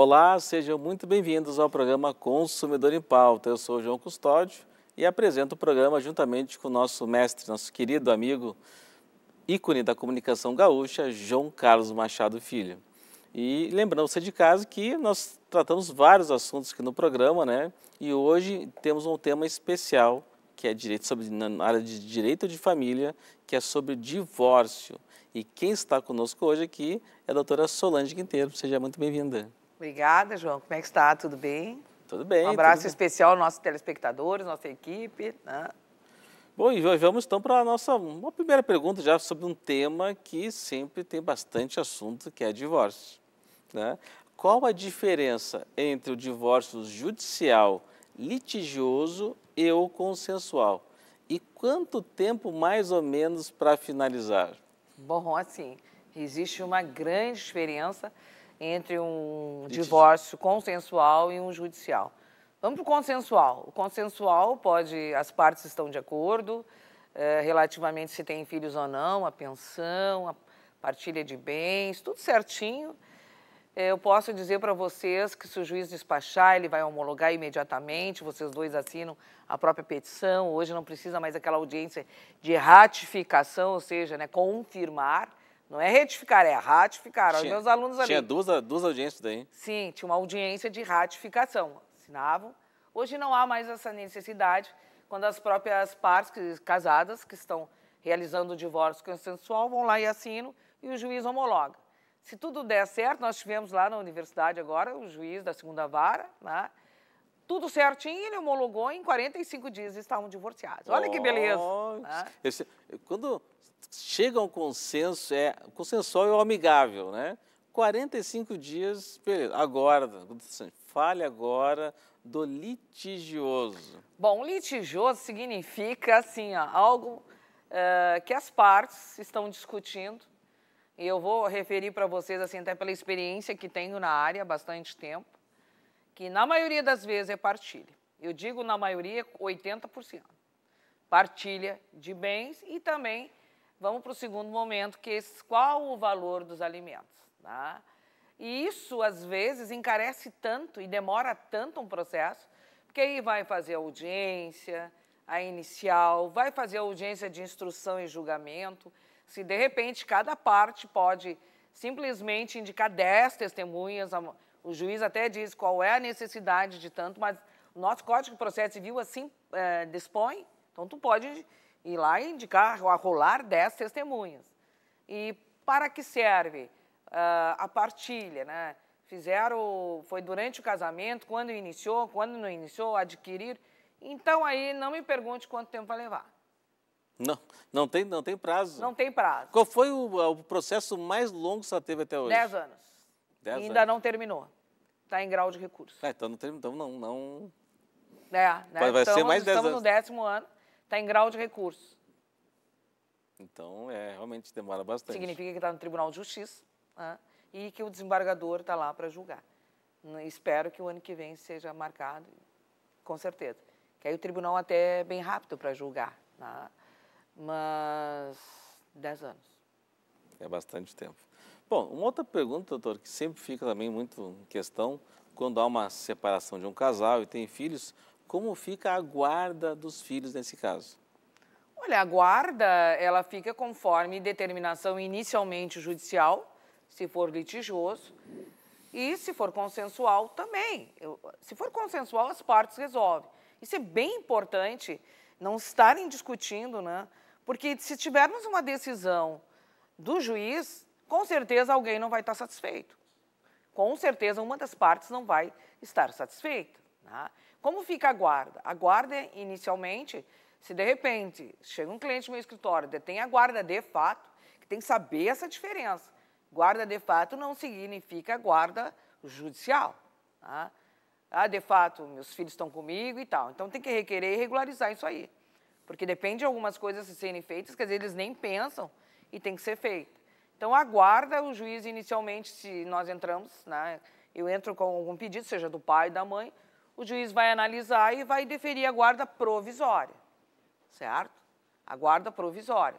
Olá, sejam muito bem-vindos ao programa Consumidor em Pauta. Eu sou João Custódio e apresento o programa juntamente com o nosso mestre, nosso querido amigo, ícone da comunicação gaúcha, João Carlos Machado Filho. E lembrando você de casa que nós tratamos vários assuntos aqui no programa, né? E hoje temos um tema especial que é direito sobre na área de direito de família, que é sobre divórcio. E quem está conosco hoje aqui é a doutora Solange Quinteiro. Seja muito bem-vinda. Obrigada, João. Como é que está? Tudo bem? Tudo bem. Um abraço especial aos nossos telespectadores, nossa equipe. Né? Bom, e vamos então para a nossa uma primeira pergunta já sobre um tema que sempre tem bastante assunto, que é divórcio. Né? Qual a diferença entre o divórcio judicial, litigioso e o consensual? E quanto tempo mais ou menos para finalizar? Bom, assim, existe uma grande diferença entre um divórcio consensual e um judicial. Vamos para o consensual. O consensual pode, as partes estão de acordo eh, relativamente se tem filhos ou não, a pensão, a partilha de bens, tudo certinho. Eh, eu posso dizer para vocês que se o juiz despachar, ele vai homologar imediatamente, vocês dois assinam a própria petição, hoje não precisa mais aquela audiência de ratificação, ou seja, né, confirmar. Não é retificar, é ratificar. Tinha, Os meus alunos ali. Tinha duas, duas audiências daí? Sim, tinha uma audiência de ratificação. Assinavam. Hoje não há mais essa necessidade, quando as próprias partes casadas que estão realizando o divórcio consensual vão lá e assinam e o juiz homologa. Se tudo der certo, nós tivemos lá na universidade agora o juiz da segunda vara, né? tudo certinho, ele homologou em 45 dias estavam divorciados. Olha oh, que beleza. Esse, quando chega um consenso, é consensual e é amigável, né? 45 dias, beleza. Agora, fale agora do litigioso. Bom, litigioso significa assim, ó, algo eh, que as partes estão discutindo. E eu vou referir para vocês assim até pela experiência que tenho na área há bastante tempo que na maioria das vezes é partilha. Eu digo na maioria 80%. Partilha de bens e também vamos para o segundo momento, que é qual o valor dos alimentos. Tá? E isso, às vezes, encarece tanto e demora tanto um processo, porque aí vai fazer audiência, a inicial, vai fazer audiência de instrução e julgamento. Se de repente cada parte pode simplesmente indicar 10 testemunhas, o juiz até diz qual é a necessidade de tanto, mas o nosso Código de Processo Civil assim é, dispõe, então tu pode ir lá e indicar, arrolar 10 testemunhas. E para que serve uh, a partilha, né? Fizeram, foi durante o casamento, quando iniciou, quando não iniciou, adquirir. Então aí não me pergunte quanto tempo vai levar. Não, não tem, não tem prazo. Não tem prazo. Qual foi o, o processo mais longo que você teve até hoje? Dez anos. Dez e ainda anos. não terminou. Está em grau de recurso. É, então não terminou, então não. não... É, né? Vai estamos, ser mais 10 anos. Estamos no décimo ano, está em grau de recurso. Então, é, realmente demora bastante. Significa que está no Tribunal de Justiça né? e que o desembargador está lá para julgar. Espero que o ano que vem seja marcado, com certeza. Que aí o tribunal até é bem rápido para julgar. Né? Mas dez anos. É bastante tempo. Bom, uma outra pergunta, doutor, que sempre fica também muito em questão, quando há uma separação de um casal e tem filhos, como fica a guarda dos filhos nesse caso? Olha, a guarda, ela fica conforme determinação inicialmente judicial, se for litigioso, e se for consensual também. Eu, se for consensual, as partes resolvem. Isso é bem importante, não estarem discutindo, né? Porque se tivermos uma decisão do juiz, com certeza alguém não vai estar satisfeito. Com certeza uma das partes não vai estar satisfeita. Né? Como fica a guarda? A guarda, inicialmente, se de repente chega um cliente no meu escritório, detém a guarda de fato, que tem que saber essa diferença. Guarda de fato não significa guarda judicial. Né? Ah, de fato, meus filhos estão comigo e tal. Então tem que requerer e regularizar isso aí. Porque depende de algumas coisas serem feitas, quer dizer, eles nem pensam e tem que ser feito. Então, aguarda o juiz inicialmente, se nós entramos, né? eu entro com algum pedido, seja do pai, ou da mãe, o juiz vai analisar e vai deferir a guarda provisória, certo? A guarda provisória.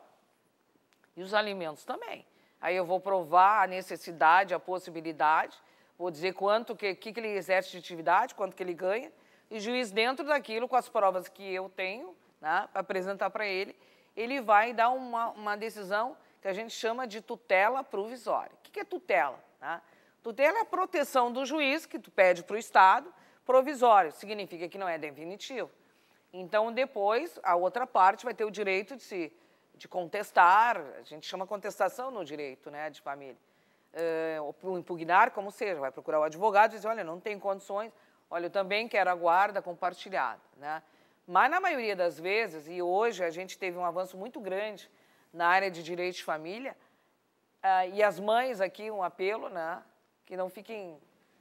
E os alimentos também. Aí eu vou provar a necessidade, a possibilidade, vou dizer quanto que, que, que ele exerce de atividade, quanto que ele ganha, e o juiz, dentro daquilo, com as provas que eu tenho, né, para apresentar para ele, ele vai dar uma, uma decisão que a gente chama de tutela provisória. O que é tutela? Tá? Tutela é a proteção do juiz que tu pede para o Estado, provisório, significa que não é definitivo. Então, depois, a outra parte vai ter o direito de se de contestar, a gente chama contestação no direito né, de família, uh, impugnar, como seja, vai procurar o advogado e dizer, olha, não tem condições, olha, eu também quero a guarda compartilhada. Né? Mas, na maioria das vezes, e hoje a gente teve um avanço muito grande na área de direito de família. Ah, e as mães aqui, um apelo, né? Que não fiquem.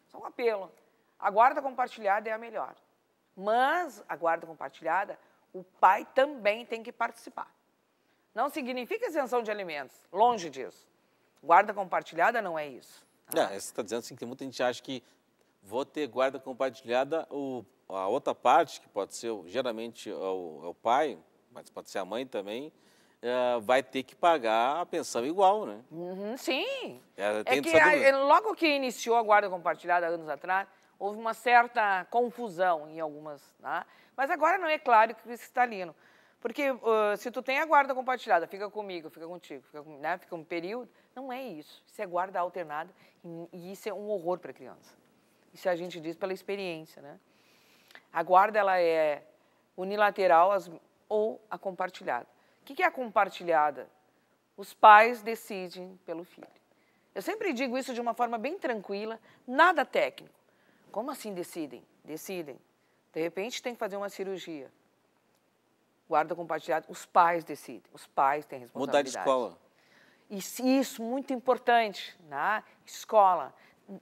Só um apelo. A guarda compartilhada é a melhor. Mas a guarda compartilhada, o pai também tem que participar. Não significa isenção de alimentos, longe disso. Guarda compartilhada não é isso. Tá? É, você está dizendo assim que muita gente acha que vou ter guarda compartilhada, o, a outra parte, que pode ser geralmente é o, é o pai, mas pode ser a mãe também, é, vai ter que pagar a pensão igual, né? Uhum, sim. É, é que a, logo que iniciou a guarda compartilhada anos atrás, houve uma certa confusão em algumas, né? mas agora não é claro que isso está lindo, Porque uh, se tu tem a guarda compartilhada, fica comigo, fica contigo, fica, né? fica um período, não é isso. Isso é guarda alternada e, isso é um horror para a criança. Isso a gente diz pela experiência, né? A guarda, ela é unilateral as, ou a compartilhada que, que é a compartilhada? Os pais decidem pelo filho. Eu sempre digo isso de uma forma bem tranquila, nada técnico. Como assim decidem? Decidem. De repente tem que fazer uma cirurgia. Guarda compartilhada, os pais decidem, os pais têm responsabilidade. Mudar de escola. Isso, isso muito importante na né? escola.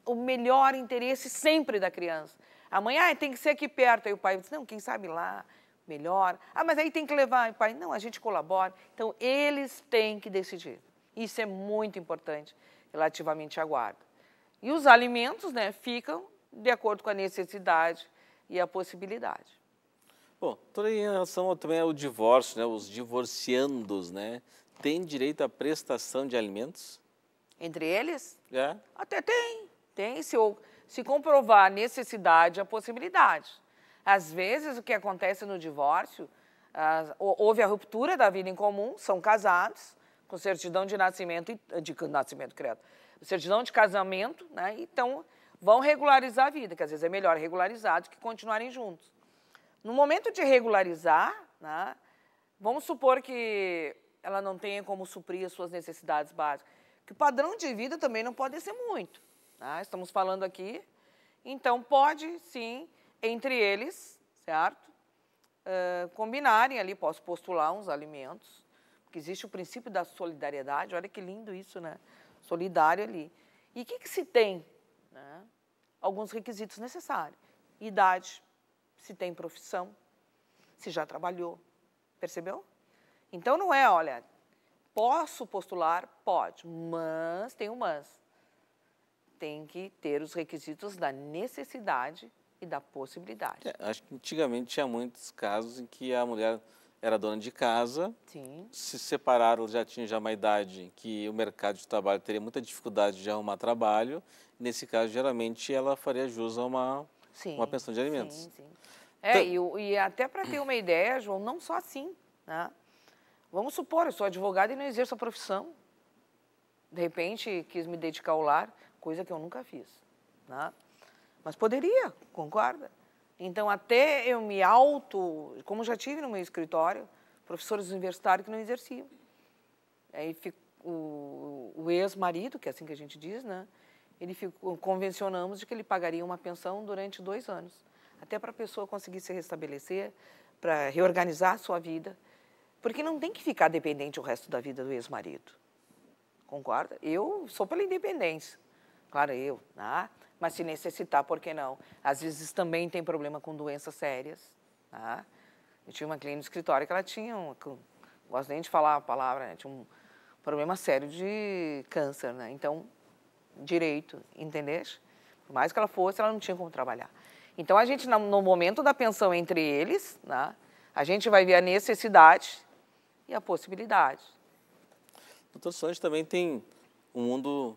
O melhor interesse sempre da criança. Amanhã ah, tem que ser aqui perto. Aí o pai diz: não, quem sabe lá melhor. Ah, mas aí tem que levar, pai. Não, a gente colabora. Então, eles têm que decidir. Isso é muito importante relativamente à guarda. E os alimentos né, ficam de acordo com a necessidade e a possibilidade. Bom, também em relação também ao divórcio, né, os divorciandos, né, têm direito à prestação de alimentos? Entre eles? É. Até tem. Tem, se, se comprovar a necessidade, a possibilidade. Às vezes, o que acontece no divórcio, houve a ruptura da vida em comum, são casados, com certidão de nascimento, de nascimento, credo, certidão de casamento, né? Então, vão regularizar a vida, que às vezes é melhor regularizar do que continuarem juntos. No momento de regularizar, né, vamos supor que ela não tenha como suprir as suas necessidades básicas, que o padrão de vida também não pode ser muito. Né? Estamos falando aqui, então pode sim entre eles, certo? Uh, combinarem ali, posso postular uns alimentos, porque existe o princípio da solidariedade, olha que lindo isso, né? Solidário ali. E o que, que, se tem? Né? Alguns requisitos necessários. Idade, se tem profissão, se já trabalhou, percebeu? Então não é, olha, posso postular? Pode, mas tem um mas. Tem que ter os requisitos da necessidade e da possibilidade. É, acho que antigamente tinha muitos casos em que a mulher era dona de casa, Sim. se separaram, já tinha já uma idade em que o mercado de trabalho teria muita dificuldade de arrumar trabalho. Nesse caso, geralmente, ela faria jus a uma, sim, uma pensão de alimentos. Sim, sim. É, então... e, e até para ter uma ideia, João, não só assim, né? Vamos supor, eu sou advogada e não exerço a profissão. De repente, quis me dedicar ao lar, coisa que eu nunca fiz. Né? Mas poderia, concorda? Então, até eu me auto, como já tive no meu escritório, professores universitários que não exerciam. Aí o, o ex-marido, que é assim que a gente diz, né? Ele ficou, convencionamos de que ele pagaria uma pensão durante dois anos, até para a pessoa conseguir se restabelecer, para reorganizar a sua vida, porque não tem que ficar dependente o resto da vida do ex-marido. Concorda? Eu sou pela independência, claro eu, Ah, mas se necessitar, por que não? Às vezes também tem problema com doenças sérias. Tá? Eu tinha uma cliente no escritório que ela tinha, um, não gosto nem de falar a palavra, né? tinha um problema sério de câncer, né? Então, direito, entender? Por mais que ela fosse, ela não tinha como trabalhar. Então, a gente, no momento da pensão entre eles, né? a gente vai ver a necessidade e a possibilidade. Doutor Sanches também tem um mundo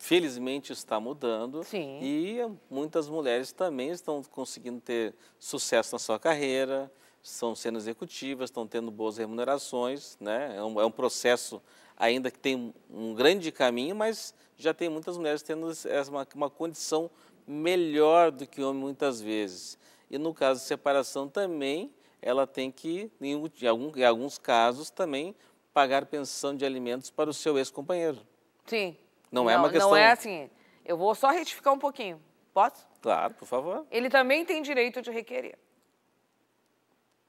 felizmente está mudando Sim. e muitas mulheres também estão conseguindo ter sucesso na sua carreira, estão sendo executivas, estão tendo boas remunerações, né? É um, é um processo ainda que tem um grande caminho, mas já tem muitas mulheres tendo uma, uma condição melhor do que o homem muitas vezes. E no caso de separação também, ela tem que, em, algum, em alguns casos também, pagar pensão de alimentos para o seu ex-companheiro. Sim. Não, não é uma questão... Não é assim. Eu vou só retificar um pouquinho. Posso? Claro, por favor. Ele também tem direito de requerer.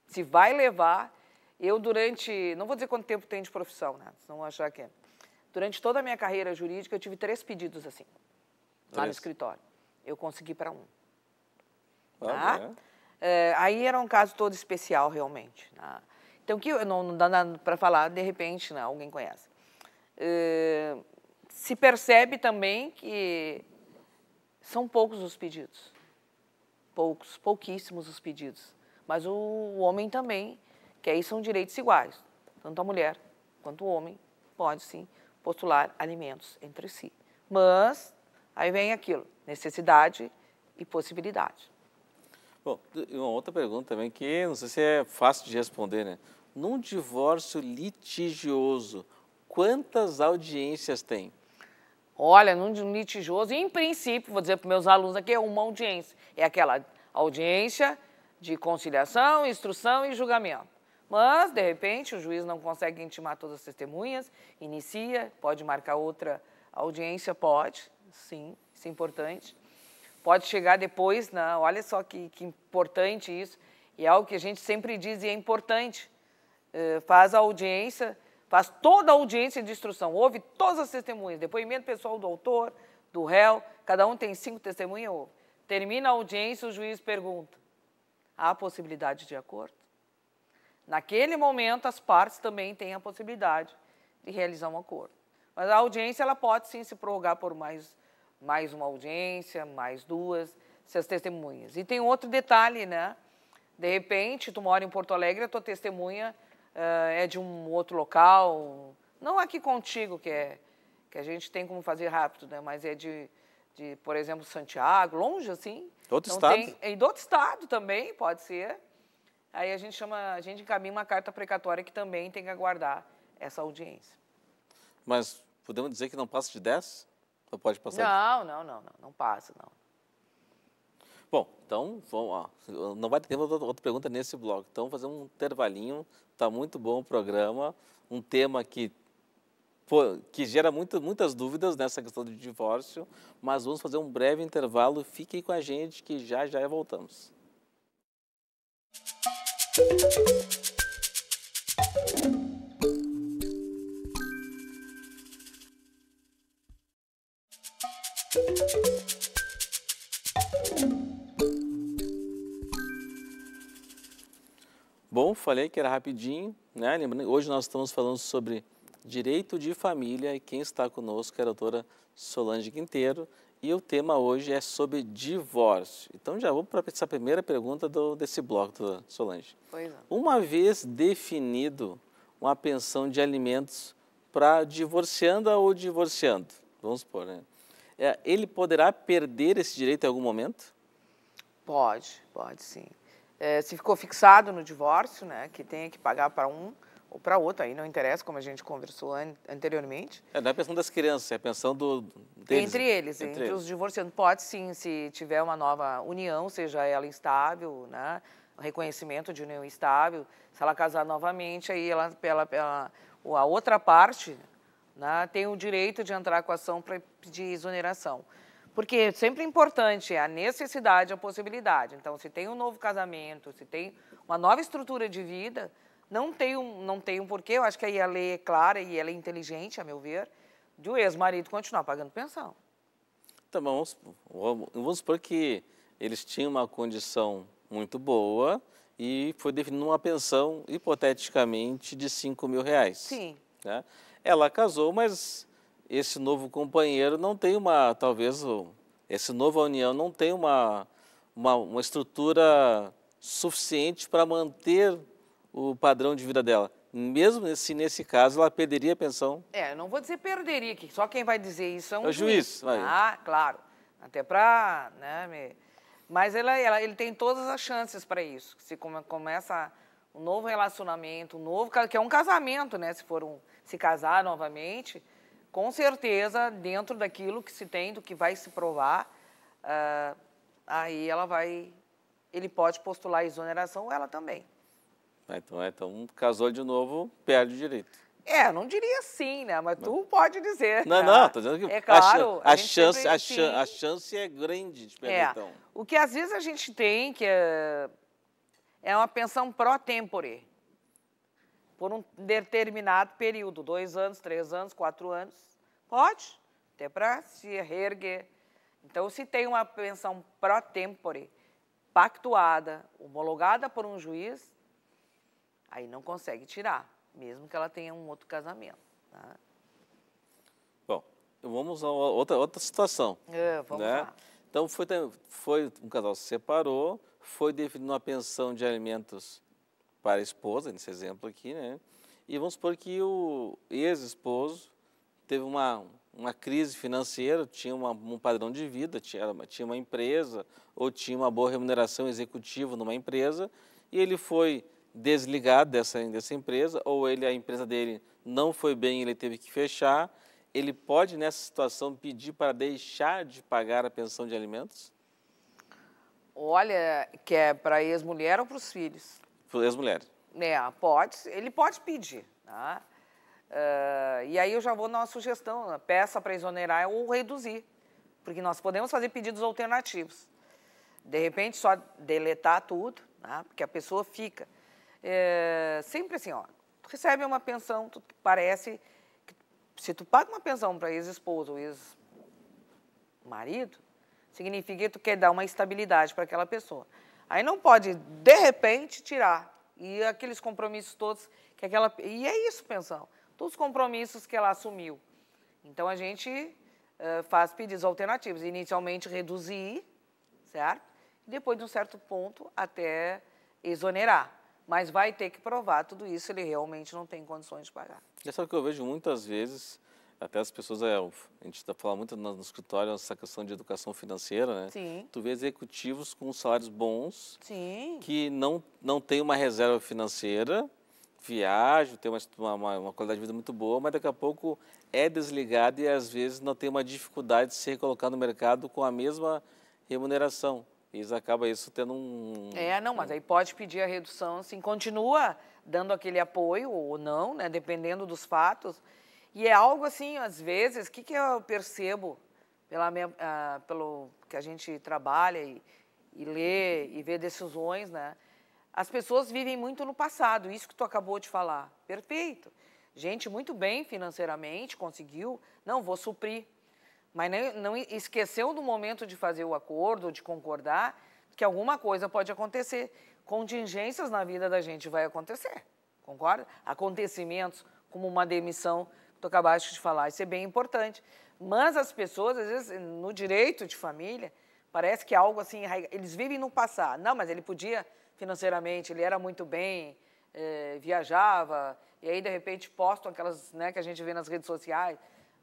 Se vai levar, eu durante... Não vou dizer quanto tempo tem de profissão, né? Não achar que é. Durante toda a minha carreira jurídica, eu tive três pedidos assim, três. lá no escritório. Eu consegui para um. Ah, tá? é. É, aí era um caso todo especial, realmente. Né? Então, que não, não dá nada para falar, de repente, não, né, alguém conhece. É, se percebe também que são poucos os pedidos. Poucos, pouquíssimos os pedidos. Mas o homem também, que aí são direitos iguais. Tanto a mulher quanto o homem pode sim postular alimentos entre si. Mas aí vem aquilo, necessidade e possibilidade. Bom, uma outra pergunta também que não sei se é fácil de responder, né? Num divórcio litigioso, quantas audiências tem? Olha, num litigioso, em princípio, vou dizer para meus alunos aqui, é uma audiência. É aquela audiência de conciliação, instrução e julgamento. Mas, de repente, o juiz não consegue intimar todas as testemunhas, inicia, pode marcar outra audiência, pode, sim, isso é importante. Pode chegar depois, na, olha só que, que importante isso, e é algo que a gente sempre diz e é importante. Eh, faz a audiência, faz toda a audiência de instrução, ouve todas as testemunhas, depoimento pessoal do autor, do réu, cada um tem cinco testemunhas, ouve. Termina a audiência, o juiz pergunta: há possibilidade de acordo? Naquele momento, as partes também têm a possibilidade de realizar um acordo. Mas a audiência ela pode sim se prorrogar por mais, mais uma audiência, mais duas, se as testemunhas. E tem outro detalhe, né? De repente, tu mora em Porto Alegre, a tua testemunha ah, é de um outro local, não aqui contigo, que, é, que a gente tem como fazer rápido, né? mas é de, de por exemplo, Santiago, longe assim. Do outro então estado. Tem, e do outro estado também, pode ser. Aí a gente chama, a gente encaminha uma carta precatória que também tem que aguardar essa audiência. Mas podemos dizer que não passa de 10? Ou pode passar? Não, de... não, não, não, não passa, não. Bom, então, vamos, lá. não vai ter outra, outra pergunta nesse bloco. Então, fazer um intervalinho Está muito bom o programa. Um tema que, pô, que gera muito, muitas dúvidas nessa questão do divórcio. Mas vamos fazer um breve intervalo. Fiquem com a gente que já já voltamos. Música falei que era rapidinho, né? Lembrando, hoje nós estamos falando sobre direito de família e quem está conosco é a doutora Solange Quinteiro e o tema hoje é sobre divórcio. Então já vou para essa primeira pergunta do, desse bloco, doutora Solange. Pois é. Uma vez definido uma pensão de alimentos para divorcianda ou divorciando, vamos supor, né? É, ele poderá perder esse direito em algum momento? Pode, pode sim é, se ficou fixado no divórcio, né, que tenha que pagar para um ou para outro, aí não interessa, como a gente conversou an anteriormente. É, não é a pensão das crianças, é a pensão do, deles. Entre eles, entre, entre eles. os divorciados. Pode sim, se tiver uma nova união, seja ela instável, né, reconhecimento de união estável, se ela casar novamente, aí ela, pela, pela, a outra parte né, tem o direito de entrar com a ação para de exoneração. Porque é sempre importante é a necessidade, é a possibilidade. Então, se tem um novo casamento, se tem uma nova estrutura de vida, não tem um, não tem um porquê. Eu acho que aí a lei é clara e ela é inteligente, a meu ver, de o ex-marido continuar pagando pensão. Então, vamos, vamos supor que eles tinham uma condição muito boa e foi definida uma pensão, hipoteticamente, de 5 mil reais. Sim. Né? Ela casou, mas esse novo companheiro não tem uma, talvez, esse nova união não tem uma, uma, uma estrutura suficiente para manter o padrão de vida dela. Mesmo se nesse, nesse caso ela perderia a pensão. É, não vou dizer perderia, que só quem vai dizer isso é um é o juiz. juiz. Ah, claro. Até para. Né, Mas ela, ela, ele tem todas as chances para isso. Se come, começa um novo relacionamento, um novo. que é um casamento, né? Se for um, se casar novamente, com certeza, dentro daquilo que se tem, do que vai se provar, uh, aí ela vai, ele pode postular a exoneração, ela também. Ah, então, é, então casou de novo, perde o direito. É, não diria assim, né? Mas tu pode dizer. Não, né? não, tô dizendo que é claro, a, chance, a, chance, a, a chance é grande de perder, é. então. O que às vezes a gente tem que é, é uma pensão pró-tempore por um determinado período, dois anos, três anos, quatro anos, pode, até para se reerguer. Então, se tem uma pensão pro tempore, pactuada, homologada por um juiz, aí não consegue tirar, mesmo que ela tenha um outro casamento. Tá? Bom, vamos a outra, outra situação. É, vamos né? lá. Então, foi, foi um casal se separou, foi definida uma pensão de alimentos para a esposa, nesse exemplo aqui, né? E vamos supor que o ex-esposo teve uma, uma crise financeira, tinha uma, um padrão de vida, tinha, tinha uma empresa ou tinha uma boa remuneração executiva numa empresa e ele foi desligado dessa, dessa empresa ou ele a empresa dele não foi bem ele teve que fechar, ele pode nessa situação pedir para deixar de pagar a pensão de alimentos? Olha, que é para ex-mulher ou para os filhos? as mulheres É, pode, ele pode pedir. Tá? Uh, e aí eu já vou numa sugestão, né? peça para exonerar ou reduzir, porque nós podemos fazer pedidos alternativos. De repente, só deletar tudo, né? porque a pessoa fica. É, sempre assim, ó, tu recebe uma pensão, tu, parece que se tu paga uma pensão para ex-esposo ou ex-marido, significa que tu quer dar uma estabilidade para aquela pessoa. Aí não pode, de repente, tirar. E aqueles compromissos todos que aquela. E é isso, pensão. Todos os compromissos que ela assumiu. Então a gente uh, faz pedidos alternativos. Inicialmente reduzir, certo? Depois de um certo ponto até exonerar. Mas vai ter que provar tudo isso, ele realmente não tem condições de pagar. É só que eu vejo muitas vezes até as pessoas, é, a gente está falando muito no, no escritório essa questão de educação financeira, né? Sim. Tu vê executivos com salários bons, Sim. que não, não tem uma reserva financeira, viajam, tem uma, uma, uma, qualidade de vida muito boa, mas daqui a pouco é desligado e às vezes não tem uma dificuldade de se recolocar no mercado com a mesma remuneração. E isso acaba isso tendo um... É, não, mas aí pode pedir a redução, assim, continua dando aquele apoio ou não, né? Dependendo dos fatos e é algo assim, às vezes, o que, que eu percebo pela minha, ah, pelo que a gente trabalha e, e lê e vê decisões, né? As pessoas vivem muito no passado, isso que tu acabou de falar. Perfeito. Gente muito bem financeiramente, conseguiu, não vou suprir. Mas não, não esqueceu do momento de fazer o acordo, de concordar, que alguma coisa pode acontecer. Contingências na vida da gente vai acontecer, concorda? Acontecimentos como uma demissão tu acabaste de falar. Isso é bem importante. Mas as pessoas, às vezes, no direito de família, parece que é algo assim, eles vivem no passado. Não, mas ele podia financeiramente, ele era muito bem, eh, viajava, e aí, de repente, postam aquelas né, que a gente vê nas redes sociais,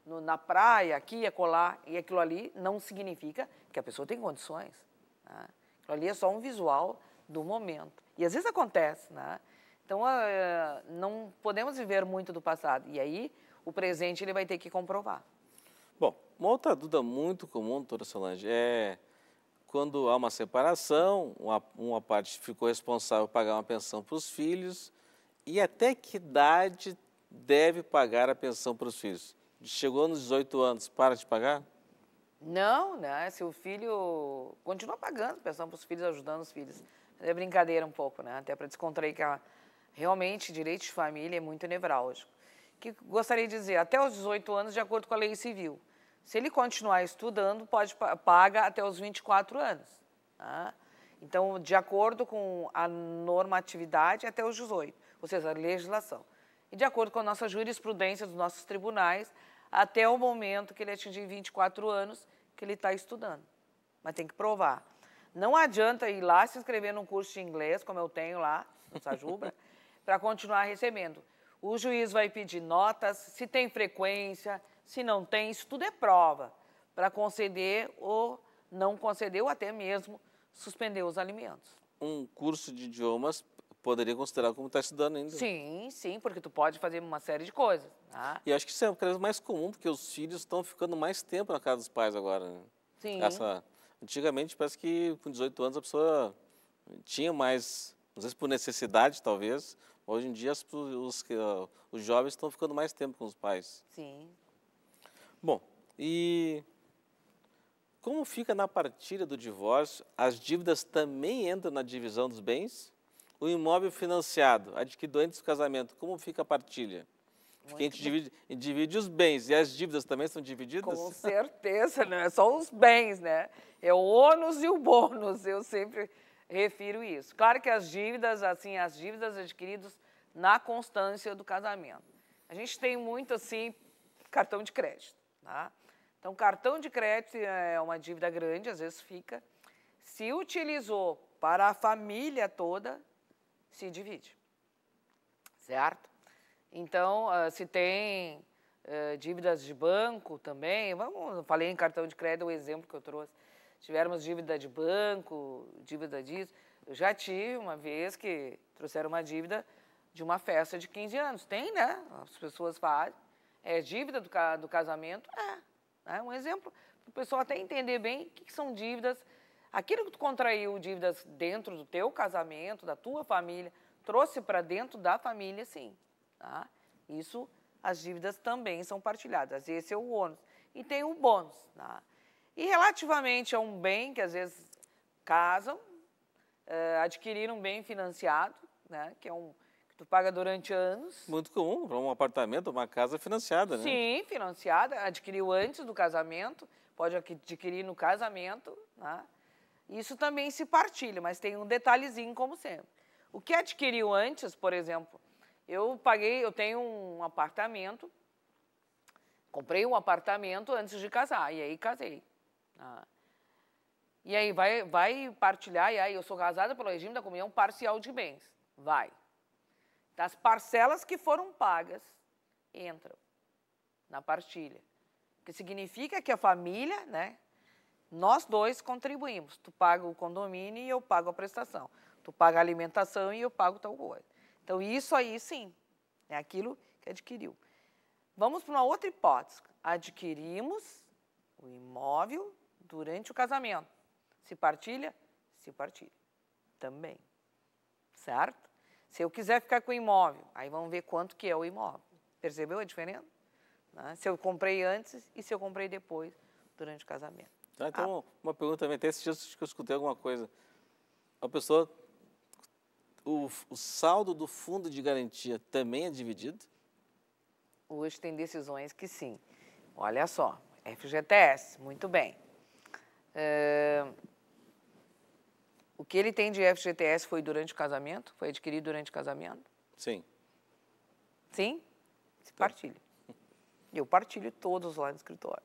no, na praia, aqui, acolá, e aquilo ali não significa que a pessoa tem condições. Né? Aquilo ali é só um visual do momento. E às vezes acontece, né? Então, uh, não podemos viver muito do passado. E aí, o presente ele vai ter que comprovar. Bom, uma outra dúvida muito comum, doutora Solange, é quando há uma separação, uma, uma parte ficou responsável por pagar uma pensão para os filhos e até que idade deve pagar a pensão para os filhos? Chegou nos 18 anos, para de pagar? Não, né? Se o filho continua pagando pensão para os filhos, ajudando os filhos. É brincadeira um pouco, né? Até para descontrair que a... realmente direito de família é muito nevrálgico que gostaria de dizer, até os 18 anos, de acordo com a lei civil. Se ele continuar estudando, pode paga até os 24 anos. Tá? Então, de acordo com a normatividade, até os 18, ou seja, a legislação. E de acordo com a nossa jurisprudência dos nossos tribunais, até o momento que ele atingir 24 anos, que ele está estudando. Mas tem que provar. Não adianta ir lá se inscrever num curso de inglês, como eu tenho lá, no Sajuba, para continuar recebendo. O juiz vai pedir notas, se tem frequência, se não tem, isso tudo é prova para conceder ou não conceder, ou até mesmo suspender os alimentos. Um curso de idiomas poderia considerar como está estudando ainda. Sim, sim, porque tu pode fazer uma série de coisas. Tá? E acho que isso é uma coisa mais comum, porque os filhos estão ficando mais tempo na casa dos pais agora. Né? Sim. Essa, antigamente, parece que com 18 anos a pessoa tinha mais, às vezes por necessidade, talvez, Hoje em dia, os, os, os jovens estão ficando mais tempo com os pais. Sim. Bom, e como fica na partilha do divórcio? As dívidas também entram na divisão dos bens? O imóvel financiado, adquirido antes do casamento, como fica a partilha? Porque a gente divide, divide, os bens e as dívidas também são divididas? Com certeza, não é só os bens, né? É o ônus e o bônus. Eu sempre refiro isso. Claro que as dívidas, assim, as dívidas adquiridas na constância do casamento. A gente tem muito, assim, cartão de crédito, tá? Então, cartão de crédito é uma dívida grande, às vezes fica. Se utilizou para a família toda, se divide, certo? Então, ah, se tem eh, dívidas de banco também, vamos, falei em cartão de crédito, o exemplo que eu trouxe tivermos dívida de banco, dívida disso. Eu já tive uma vez que trouxeram uma dívida de uma festa de 15 anos. Tem, né? As pessoas fazem. É dívida do, do casamento? É. É um exemplo para o pessoal até entender bem o que, que são dívidas. Aquilo que tu contraiu, dívidas dentro do teu casamento, da tua família, trouxe para dentro da família, sim. Tá? Isso, as dívidas também são partilhadas. Esse é o ônus. E tem o bônus. Tá? E relativamente a um bem, que às vezes casam, é, adquiriram um bem financiado, né, que é um que tu paga durante anos. Muito comum, para um apartamento, uma casa financiada, né? Sim, financiada, adquiriu antes do casamento, pode adquirir no casamento, né? Isso também se partilha, mas tem um detalhezinho, como sempre. O que adquiriu antes, por exemplo, eu paguei, eu tenho um apartamento, comprei um apartamento antes de casar, e aí casei. Ah. E aí vai, vai partilhar, e aí eu sou casada pelo regime da comunhão parcial de bens. Vai. Das parcelas que foram pagas, entram na partilha. O Que significa que a família, né? Nós dois contribuímos. Tu paga o condomínio e eu pago a prestação. Tu paga a alimentação e eu pago tal coisa. Então, isso aí sim, é aquilo que adquiriu. Vamos para uma outra hipótese. Adquirimos o imóvel durante o casamento. Se partilha? Se partilha. Também. Certo? Se eu quiser ficar com o imóvel, aí vamos ver quanto que é o imóvel. Percebeu a diferença? Né? Se eu comprei antes e se eu comprei depois, durante o casamento. Ah, então, ah. uma pergunta também. Tem esses dias que eu escutei alguma coisa. A pessoa, o, o saldo do fundo de garantia também é dividido? Hoje tem decisões que sim. Olha só, FGTS, muito bem o que ele tem de FGTS foi durante o casamento? Foi adquirido durante o casamento? Sim. Sim? Se Eu partilho todos lá no escritório.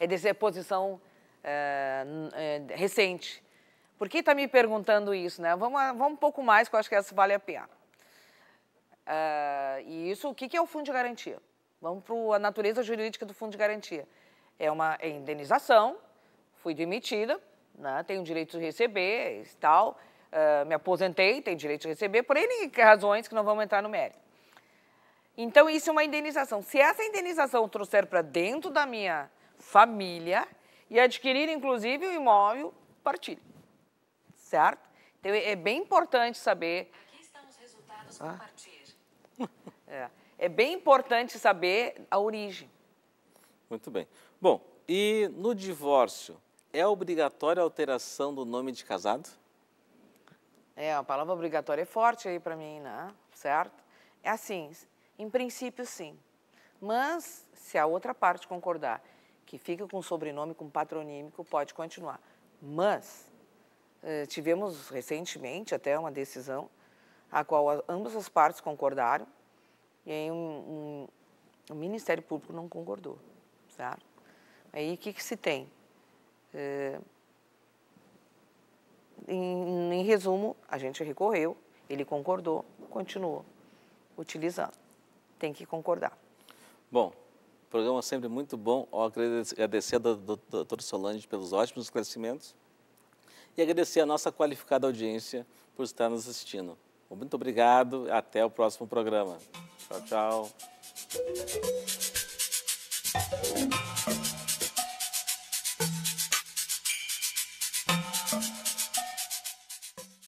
É deposição uh, eh, posição eh, recente. Por que está me perguntando isso? Né? Vamos, vamos um pouco mais, que eu acho que essa vale a pena. Ah, e isso, o que, que é o fundo de garantia? Vamos para a natureza jurídica do fundo de garantia. É uma é indenização fui demitida, né, tenho direito de receber e tal, uh, me aposentei, tenho direito de receber, por N razões que não vamos entrar no mérito. Então, isso é uma indenização. Se essa indenização trouxer para dentro da minha família e adquirir, inclusive, o imóvel, partilho. Certo? Então, é bem importante saber... Aqui estão os resultados ah. É. é bem importante saber a origem. Muito bem. Bom, e no divórcio, é obrigatória a alteração do nome de casado? É, a palavra obrigatória é forte aí para mim, né? Certo? É assim, em princípio sim. Mas se a outra parte concordar que fica com sobrenome com patronímico, pode continuar. Mas eh, tivemos recentemente até uma decisão a qual ambas as partes concordaram e aí um, um, o Ministério Público não concordou, certo? Aí o que, que se tem? É, em, em resumo, a gente recorreu, ele concordou, continuou utilizando. Tem que concordar. Bom, programa sempre muito bom. Eu agradecer a doutora Solange pelos ótimos esclarecimentos e agradecer a nossa qualificada audiência por estar nos assistindo. Muito obrigado, até o próximo programa. Tchau, tchau.